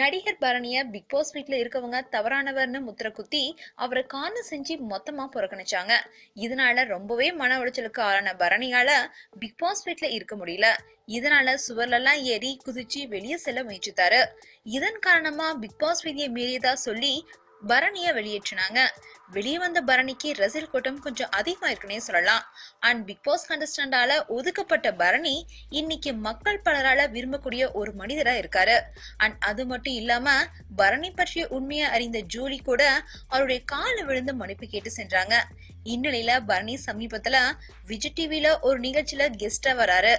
நடிகர் பரணிய big pass வீட்ல இருக்கவங்க தவறானவர்னு முத்திர குத்தி அவரை காரணம் செஞ்சு மொத்தமா புறக்கணிச்சாங்க இதனால ரொம்பவே மன உளைச்சலுக்கு ஆளான பரணியால பிக் பாஸ் வீட்ல இருக்க முடியல இதனால சுவர்ல எல்லாம் ஏறி குதிச்சு வெளியே செல்ல முயற்சித்தாரு இதன் காரணமா பிக் பாஸ் வீதியை மீறியதா சொல்லி பரணிய வெளியேற்றினாங்க வெளியே வந்த பரணிக்கு ரசில் கூட்டம் கொஞ்சம் அதிகமா இருக்குன்னே சொல்லலாம் அண்ட் பிக் பாஸ் கண்டஸ்டண்டால ஒதுக்கப்பட்ட பரணி இன்னைக்கு மக்கள் பலரால விரும்பக்கூடிய ஒரு மனிதரா இருக்காரு அண்ட் அது மட்டும் இல்லாம பரணி பற்றிய உண்மையை அறிந்த ஜூலி கூட அவருடைய கால விழுந்து மன்னிப்பு கேட்டு சென்றாங்க இந்நிலையில பரணி சமீபத்துல விஜய் டிவில ஒரு நிகழ்ச்சியில கெஸ்டா வராரு